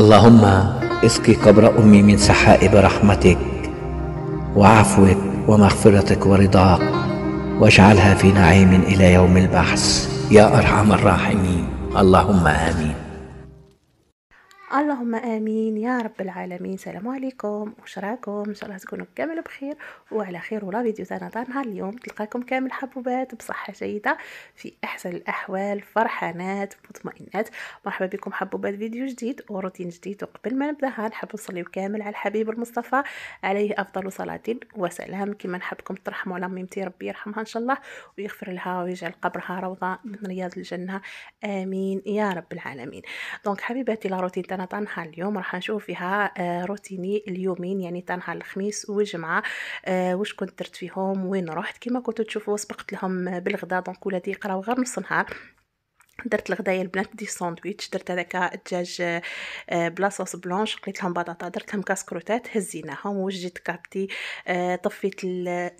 اللهم اسقي قبر امي من سحائب رحمتك وعفوك ومغفرتك ورضاك واجعلها في نعيم الى يوم البحث يا ارحم الراحمين اللهم امين اللهم امين يا رب العالمين السلام عليكم واش راكم ان شاء الله تكونوا كامل بخير وعلى خير ولا فيديو تاعنا تاع نهار اليوم تلقاكم كامل حبوبات بصحه جيده في احسن الاحوال فرحانات مطمئنات مرحبا بكم حبوبات فيديو جديد وروتين جديد وقبل ما نبداها نحب نصليو كامل على الحبيب المصطفى عليه افضل صلاه وسلام كما نحبكم ترحموا على ميمتي ربي يرحمها ان شاء الله ويغفر لها ويجعل قبرها روضه من رياض الجنه امين يا رب العالمين دونك حبيباتي لا روتين انا طنحه اليوم راح نشوف فيها آه، روتيني اليومين يعني طنحه الخميس والجمعه آه، واش كنت درت فيهم وين رحت كما كنتو تشوفوا سبقت لهم بالغدا دونك ولادي يقراو غير نص نهار درت الغدايا البنات دي ساندويتش درت هذاك الدجاج آه، بلا صوص بلونش قليت لهم بطاطا درت لهم كاسكروتات هزيناهم وجيت كابتي آه، طفيت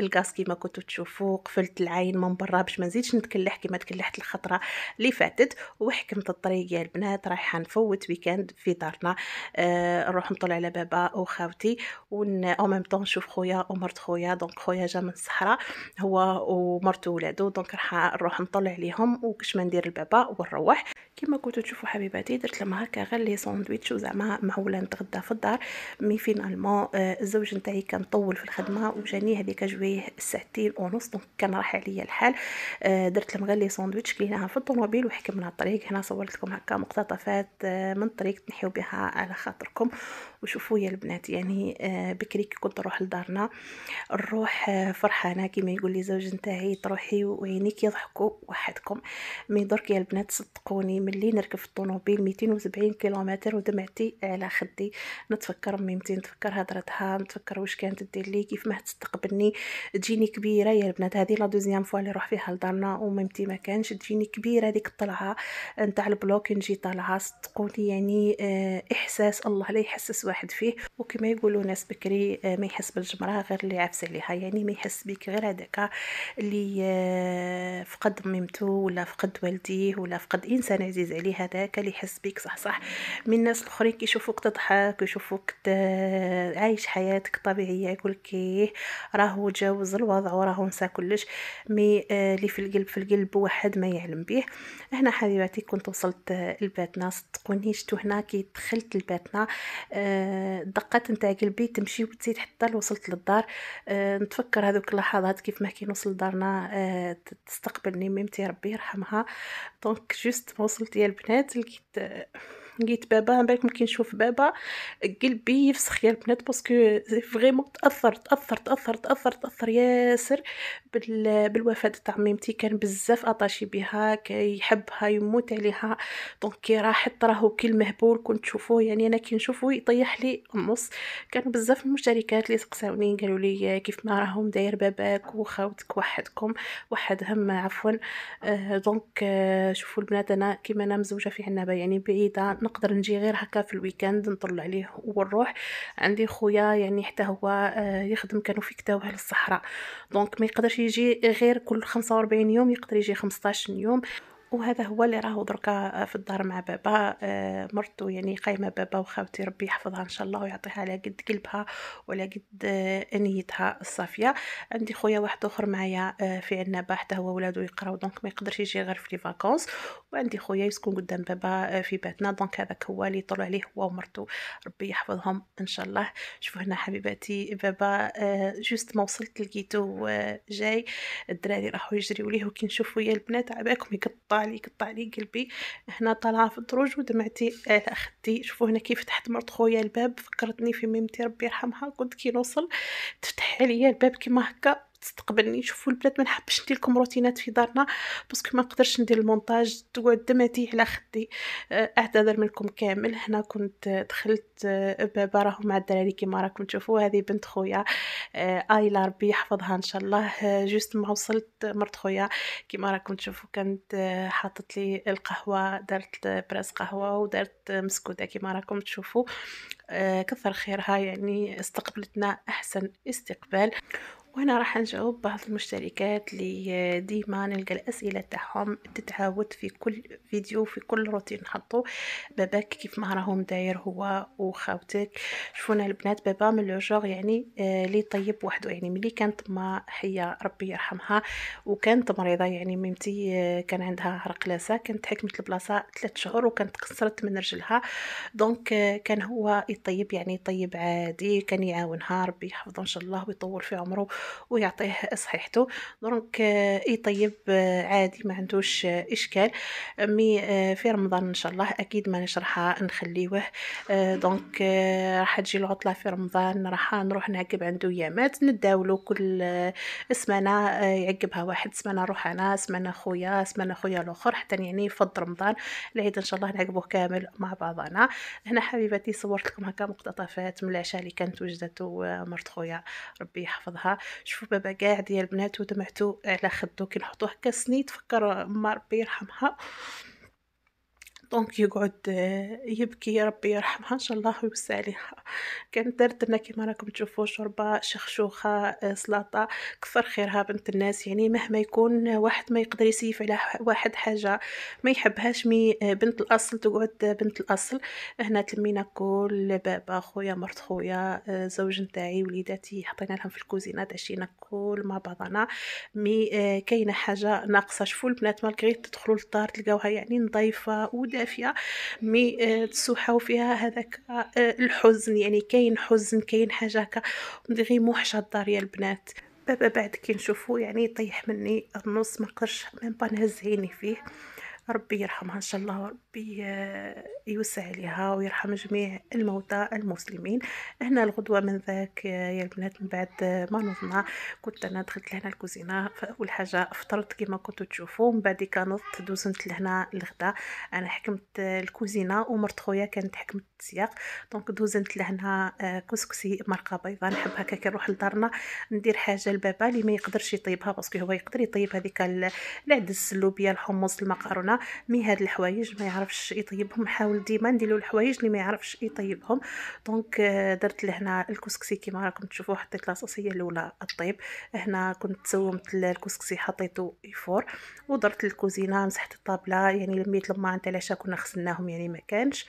الغاز كيما كنتو تشوفوا قفلت العين من برا باش ما نزيدش نتكلح كيما تكلحت الخطره اللي فاتت وحكمت الطريق يا البنات رايحه نفوت ويكاند في دارنا آه، نروح نطلع على بابا وخاوتي ون او ميم طون نشوف خويا ومرت خويا دونك خويا جا من الصحراء هو ومرته ولادو دونك راح نروح نطلع عليهم وكش ما ندير البابا ونروح كما كنتو تشوفوا حبيباتي درت لهم هكا غير لي ساندويتش وزعما معوله نتغدى في الدار مي فينالمون آه، الزوج نتاعي كان طول في الخدمه وجاني هذيك جويه ساعتين ونص دونك كان راح عليا الحال آه، درت لهم غير لي ساندويتش كليناها في الطوموبيل وحكمنا الطريق هنا صورت لكم هكا مقتطفات آه، من الطريق تنحيو بها على خاطركم وشوفوا يا البنات يعني بكري كي كنت نروح لدارنا نروح فرحانه كيما يقول لي زوج نتاعي تروحي وعينيك يضحكوا وحدكم مي درك يا البنات صدقوني ملي نركب في الطوموبيل 270 كيلومتر ودمعتي على خدي نتفكر ميمتي نتفكر هضرتها نتفكر واش كانت دير لي كيف ما تستقبلني تجيني كبيره يا البنات هذه لا دوزيام فوا اللي نروح فيها لدارنا وميمتي ما كانش تجيني كبيره ديك الطلعه نتاع البلوك نجي طالعه صدقوني يعني اه احساس الله لا يحسس واحد فيه وكما يقولوا ناس بكري آه، ما يحس بالجمره غير اللي عفس عليها يعني ما يحس بك غير هذاك اللي آه، فقد ميمتو ولا فقد والديه ولا فقد انسان عزيز عليه هذاك اللي يحس بك صح صح من الناس الاخرين كيشوفوك تضحك ويشوفوك آه، عايش حياتك طبيعيه يقول كي إيه، راهو جاوز الوضع وراهو نسى كلش مي اللي في القلب في القلب واحد ما يعلم به هنا حبيباتي كنت وصلت لباتنا صدقوني شتو هنا كي دخلت حبيباتنا آه، دقات نتاع قلبي تمشي وتزيد حتى وصلت للدار آه، نتفكر هذوك اللحظات كيف ما كي نوصل لدارنا آه، تستقبلني ميمتي ربي يرحمها دونك جوست وصلت يا البنات لقيت لقيت بابا من بالك ممكن نشوف بابا قلبي يفسخ يا البنات باسكو فريمون تاثر تاثر تاثر تاثر تاثر ياسر بال... بالوفاه تاع ميمتي كان بزاف اطاشي بها كيحبها يموت عليها دونك كي راحت راهو كل مهبول كنت نشوفوه يعني انا كي نشوفو يطيح لي النص كان بزاف المشاركات اللي سقساوني قالوا لي كيف ما راهم داير باباك وخاوتك وحدكم وحدهم عفوا دونك آه، آه، شوفوا البنات انا كيما انا مزوجه في عنابه يعني بعيده نقدر نجي غير هكا في الويكاند نطلع عليه ونروح عندي خويا يعني حتى هو آه، يخدم كانوا في كتابه للصحراء دونك ما يقدرش يجي غير كل 45 يوم يقدر يجي 15 يوم وهذا هو اللي راهو دركا آه، في الدار مع بابا آه، مرتو يعني قايمه بابا وخاوتي ربي يحفظها ان شاء الله ويعطيها على قد قلبها وعلى قد انيتها آه، الصافيه عندي خويا واحد اخر معايا في عنابه حتى هو ولادو يقراو دونك ما يقدرش يجي غير في لي فاكونس وعندي خويا يسكن قدام بابا في بيتنا دونك هذاك هو اللي طلع عليه هو ومرتو ربي يحفظهم ان شاء الله شوفوا هنا حبيباتي بابا جوست ما وصلت لقيتو جاي الدراري راحوا يجريو ليه وكي نشوفوا يا البنات عباكم يقطع لي قطع لي قلبي هنا طالعه في الدروج ودمعتي على آه، خدي شوفوا هنا كيف فتحت مرت خويا الباب فكرتني في ميمتي ربي يرحمها كنت كي نوصل تفتح عليا الباب كيما هكا تستقبلني شوفوا البنات ما نحبش ندير لكم روتينات في دارنا باسكو ما نقدرش ندير المونتاج تقعد دمتي على خدي اعتذر آه، منكم كامل هنا كنت آه، دخلت آه، بابا راهو مع الدراري كيما راكم تشوفوا هذه بنت خويا ايلا ربي يحفظها ان شاء الله جوست ما وصلت مرت خويا كيما راكم تشوفوا كانت حاطت لي القهوه دارت براس قهوه ودارت مسكوته كيما راكم تشوفوا كثر خيرها يعني استقبلتنا احسن استقبال وهنا راح نجاوب بعض المشتركات اللي ديما نلقى الأسئلة تاعهم تتعاود في كل فيديو في كل روتين نحطو باباك كيف ما راهم داير هو وخاوتك شفونا البنات بابا من لو يعني آه، لي طيب وحده يعني ملي كانت ما حية ربي يرحمها وكانت مريضة يعني ميمتي آه، كان عندها لاسا كانت حكمت البلاصة ثلاث شهور وكانت قصرت من رجلها دونك آه، كان هو يطيب يعني يطيب عادي كان يعاونها ربي يحفظه ان شاء الله ويطول في عمره ويعطيه صحيحته دونك يطيب عادي ما عندوش اشكال مي في رمضان ان شاء الله اكيد ما راح نخليوه دونك راح تجي العطله في رمضان راح نروح نعقب عنده يامات نداولو كل سمانه يعقبها واحد سمانه نروح انا سمانه خويا سمانه خويا الاخر حتى يعني يفض رمضان العيد ان شاء الله نعقبوه كامل مع بعضنا هنا حبيباتي صورت لكم هكا مقتطفات من العشاء اللي كانت وجدته مرت خويا ربي يحفظها شوفوا بابا كاع ديال بناتو دمعتو على خدو كي نحطو هكا سنيت تفكر ما ربي يرحمها دونك يقعد آه، يبكي يا ربي يرحمها ان شاء الله ويوسع عليها كانت دارت لنا كما راكم تشوفوا شوربه شخشوخه آه، سلطه كثر خيرها بنت الناس يعني مهما يكون آه، واحد ما يقدر يسيف على واحد حاجه ما يحبهاش مي بنت الاصل تقعد بنت الاصل هنا تلمينا كل بابا خويا مرت خويا زوج نتاعي وليداتي حطينا لهم في الكوزينه تعشينا كل مع بعضنا مي كاينه حاجه ناقصه شوفوا البنات مالغري تدخلوا للدار تلقاوها يعني نظيفه ودا كافيه مي تسوحاو فيها هذاك آه، الحزن يعني كاين حزن كاين حاجه هكا دغيا موحشه الدار يا البنات بابا بعد كي نشوفو يعني طيح مني النص ما قرش ميم با نهز عيني فيه ربي يرحمها ان شاء الله ربي آه، يوسع عليها ويرحم جميع الموتى المسلمين هنا الغدوه من ذاك آه، يا البنات من بعد آه، ما نوضنا كنت انا دخلت لهنا الكوزينه فاول حاجه فطرت كما كنتو تشوفوا من بعد كنضت دوزنت لهنا الغدا انا حكمت الكوزينه ومرت خويا كانت حكمت السياق دونك دوزنت لهنا كسكسي مرقه بيضاء نحب هكا كي نروح لدارنا ندير حاجه لبابا اللي ما يقدرش يطيبها باسكو هو يقدر يطيب هذيك العدس اللوبيا الحمص المقارونه مي هاد الحوايج ما يعرفش يطيبهم حاول ديما نديرو الحوايج اللي ما يعرفش يطيبهم دونك آه، درت لهنا الكسكسي كما راكم تشوفوا حطيت لاصوصيه الاولى الطيب هنا كنت سومت الكسكسي حطيته يفور ودرت الكوزينه مسحت الطابله يعني لميت لما انت العشاء كنا خسناهم يعني ما كانش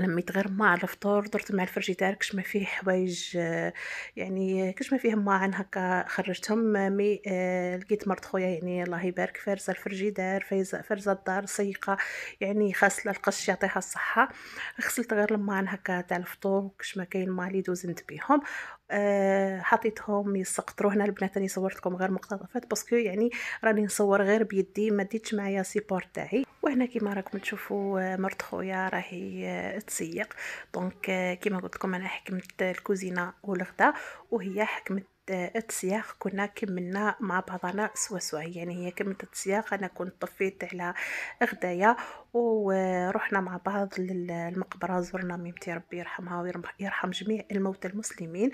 لميت غير ما على الفطور درت مع الفرجيتار كش ما فيه حوايج آه، يعني كش ما فيه ما عن هكا خرجتهم آه، مي آه، لقيت مرت خويا يعني الله يبارك فارزه الفرجيدار فايزه فارزه الدار سيقه يعني خاصه القش يعطيها الصحه غسلت غير لما عن هكا تاع الفطور كش ما كاين ما لي دوزنت بيهم آه حطيتهم يسقطرو هنا البنات راني صورت لكم غير مقتطفات باسكو يعني راني نصور غير بيدي ما ديتش معايا سيبورت تاعي وهنا كيما راكم تشوفوا آه، مرت خويا راهي آه، تسيق دونك آه، كيما قلت لكم انا حكمت الكوزينه والغدا وهي حكمت التسياخ كنا كملنا مع بعضنا سوا سوا يعني هي كملت التسياخ انا كنت طفيت على غدايا ورحنا مع بعض للمقبره زرنا ميمتي ربي يرحمها ويرحم جميع الموتى المسلمين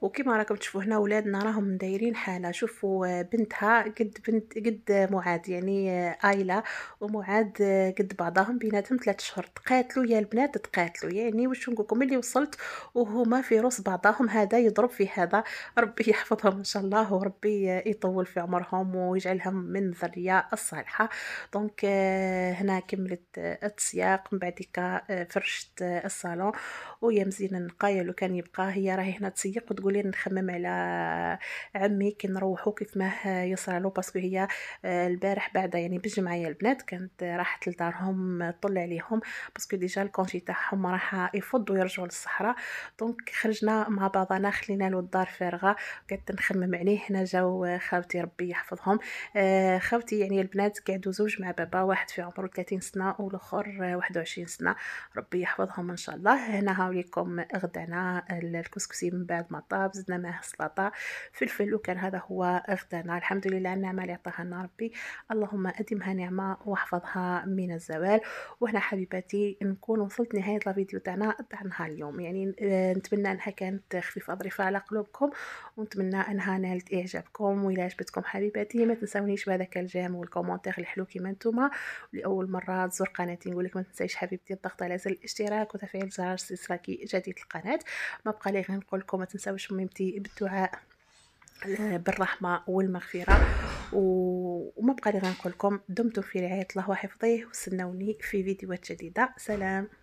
وكما راكم تشوفوا هنا ولادنا راهم دايرين حاله شوفوا بنتها قد بنت قد معاد يعني ايلا ومعاد قد بعضهم بيناتهم ثلاث شهور تقاتلوا يا البنات تقاتلوا يعني واش نقول لكم اللي وصلت وهما في روس بعضهم هذا يضرب في هذا ربي ربي يحفظهم ان شاء الله وربي يطول في عمرهم ويجعلهم من الذريه الصالحه دونك آه، هنا كملت آه، التسياق من بعديك آه، فرشت الصالون ويا مزيان النقايه لو كان يبقى هي راهي هنا تسيق وتقولي نخمم على عمي كي نروحو كيف ما يصرالو باسكو هي البارح بعد يعني بالجمعه يا البنات كانت راحت لدارهم طلع عليهم باسكو ديجا الكونجي تاعهم راح يفضوا يرجعوا للصحراء دونك خرجنا مع بعضنا خلينا له الدار فارغه قعدت نخمم عليه هنا جاو خاوتي ربي يحفظهم آه، خاوتي يعني البنات قعدوا زوج مع بابا واحد في عمره 30 سنه والاخر 21 سنه ربي يحفظهم ان شاء الله هنا هاوليكم غدانا الكسكسي من بعد ما طاب زدنا معاه سلطه فلفل وكان هذا هو غدانا الحمد لله النعمه اللي عطاها لنا ربي اللهم ادمها نعمه واحفظها من الزوال وهنا حبيباتي نكون وصلت نهايه الفيديو تاعنا تاع نهار اليوم يعني آه، نتمنى انها كانت خفيفه ظريفه على قلوبكم ونتمنى انها نالت اعجابكم وإلا عجبتكم حبيباتي ما تنساونيش بهذاك الجيم والكومونتير الحلو كيما نتوما لاول مره تزور قناتي نقول لك ما تنسايش حبيبتي الضغط على زر الاشتراك وتفعيل جرس السلسله جديد القناه ما بقى لي غير نقول لكم ما تنساوش ميمتي بالدعاء آه، بالرحمه والمغفره وما بقى لي نقول لكم دمتم في رعايه الله وحفظه وسنوني في فيديوهات جديده سلام